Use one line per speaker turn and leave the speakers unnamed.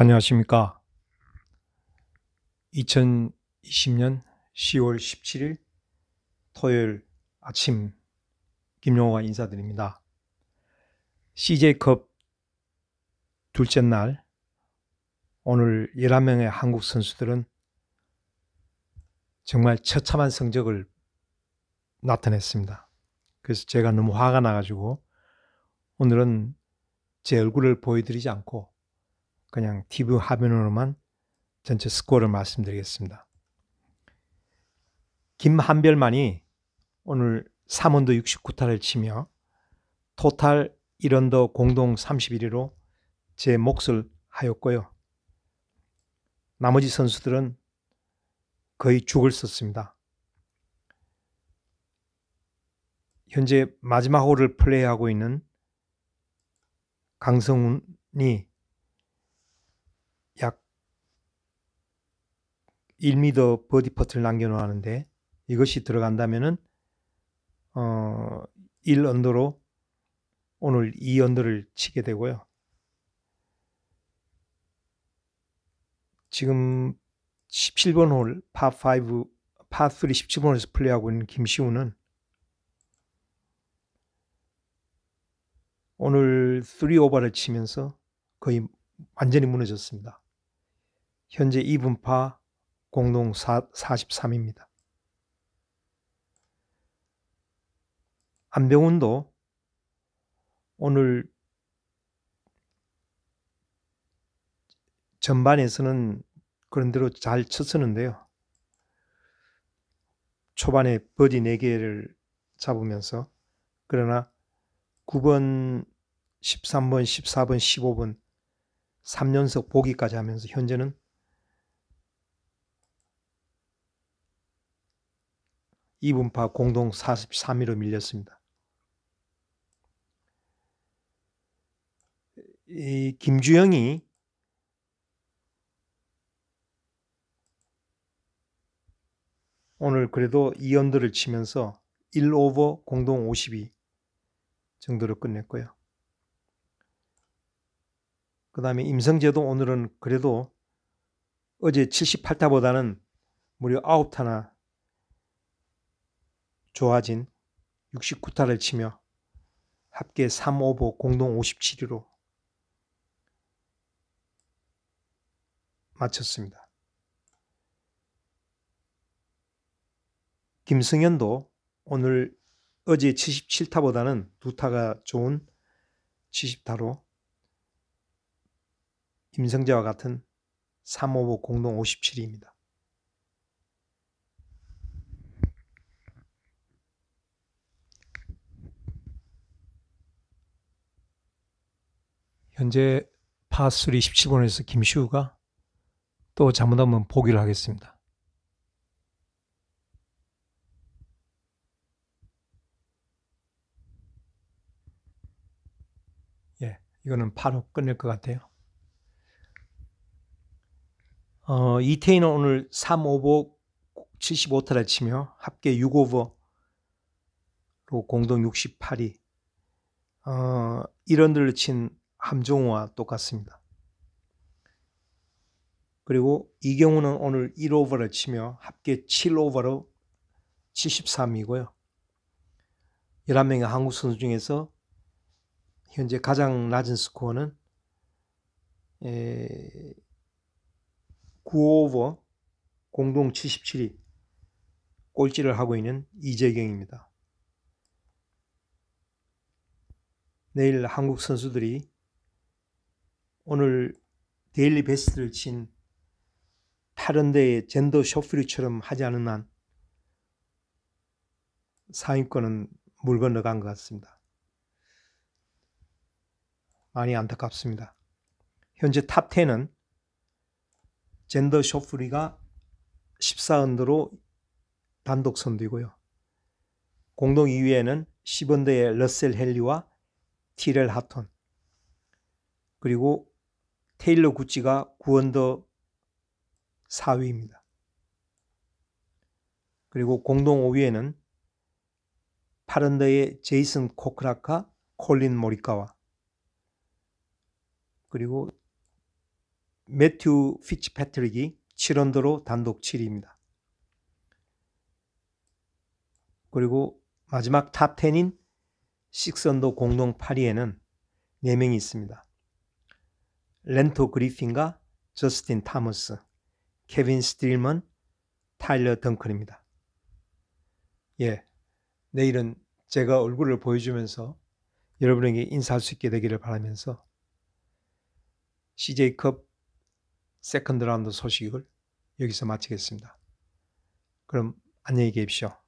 안녕하십니까. 2020년 10월 17일 토요일 아침 김용호가 인사드립니다. CJ컵 둘째 날 오늘 11명의 한국 선수들은 정말 처참한 성적을 나타냈습니다. 그래서 제가 너무 화가 나가지고 오늘은 제 얼굴을 보여드리지 않고 그냥 TV 화면으로만 전체 스코어를 말씀드리겠습니다. 김한별만이 오늘 3원도 69타를 치며 토탈 1원도 공동 31위로 제 몫을 하였고요. 나머지 선수들은 거의 죽을 썼습니다. 현재 마지막 홀을 플레이하고 있는 강성훈이 1미터 버디 퍼트를 남겨놓았는데 이것이 들어간다면은 어, 1 언더로 오늘 2 언더를 치게 되고요. 지금 17번 홀 파 5 파3 17번 홀에서 플레이하고 있는 김시우는 오늘 3오버를 치면서 거의 완전히 무너졌습니다. 현재 2분 파 공동 43입니다. 안병훈도 오늘 전반에서는 그런대로 잘 쳤었는데요. 초반에 버디 4개를 잡으면서 그러나 9번, 13번, 14번, 15번 3연속 보기까지 하면서 현재는 2분파 공동 43위로 밀렸습니다. 이 김주영이 오늘 그래도 2연도를 치면서 1 오버 공동 52 정도로 끝냈고요. 그 다음에 임성재도 오늘은 그래도 어제 78타보다는 무려 9타나 조아진 69타를 치며 합계 3 5보 공동 57위로 마쳤습니다. 김승현도 오늘 어제 77타보다는 두타가 좋은 70타로 임성재와 같은 3 5보 공동 57위입니다. 현재 파3 17번에서 김시우가 또 잘못하면 보기를 하겠습니다. 예, 이거는 바로 끝낼 것 같아요. 어, 이태희는 오늘 3, 5보 75타를 치며 합계 6오버로 공동 68위 어, 1원들을 친 함종호와 똑같습니다. 그리고 이 경우는 오늘 1오버를 치며 합계 7오버로 73이고요. 11명의 한국 선수 중에서 현재 가장 낮은 스코어는 9오버 공동 77위 꼴찌를 하고 있는 이재경입니다. 내일 한국 선수들이 오늘 데일리 베스트를 친 다른 데의 젠더 쇼프리처럼 하지 않은 한 상위권은 물 건너간 것 같습니다. 많이 안타깝습니다. 현재 탑10은 젠더 쇼프리가 14언더로 단독 선두이고요. 공동 2위에는 10언더의 러셀 헨리와 티렐 하톤 그리고 테일러 구찌가 구원더 4위입니다. 그리고 공동 5위에는 파른더의 제이슨 코크라카, 콜린 모리카와 그리고 매튜 피치 패트릭이 7언더로 단독 7위입니다. 그리고 마지막 탑 10인 6언더 공동 8위에는 4명이 있습니다. 렌토 그리핀과 저스틴 타머스, 케빈 스틸먼, 타일러 덩컨입니다. 예, 내일은 제가 얼굴을 보여주면서 여러분에게 인사할 수 있게 되기를 바라면서 CJ컵 세컨드 라운드 소식을 여기서 마치겠습니다. 그럼 안녕히 계십시오.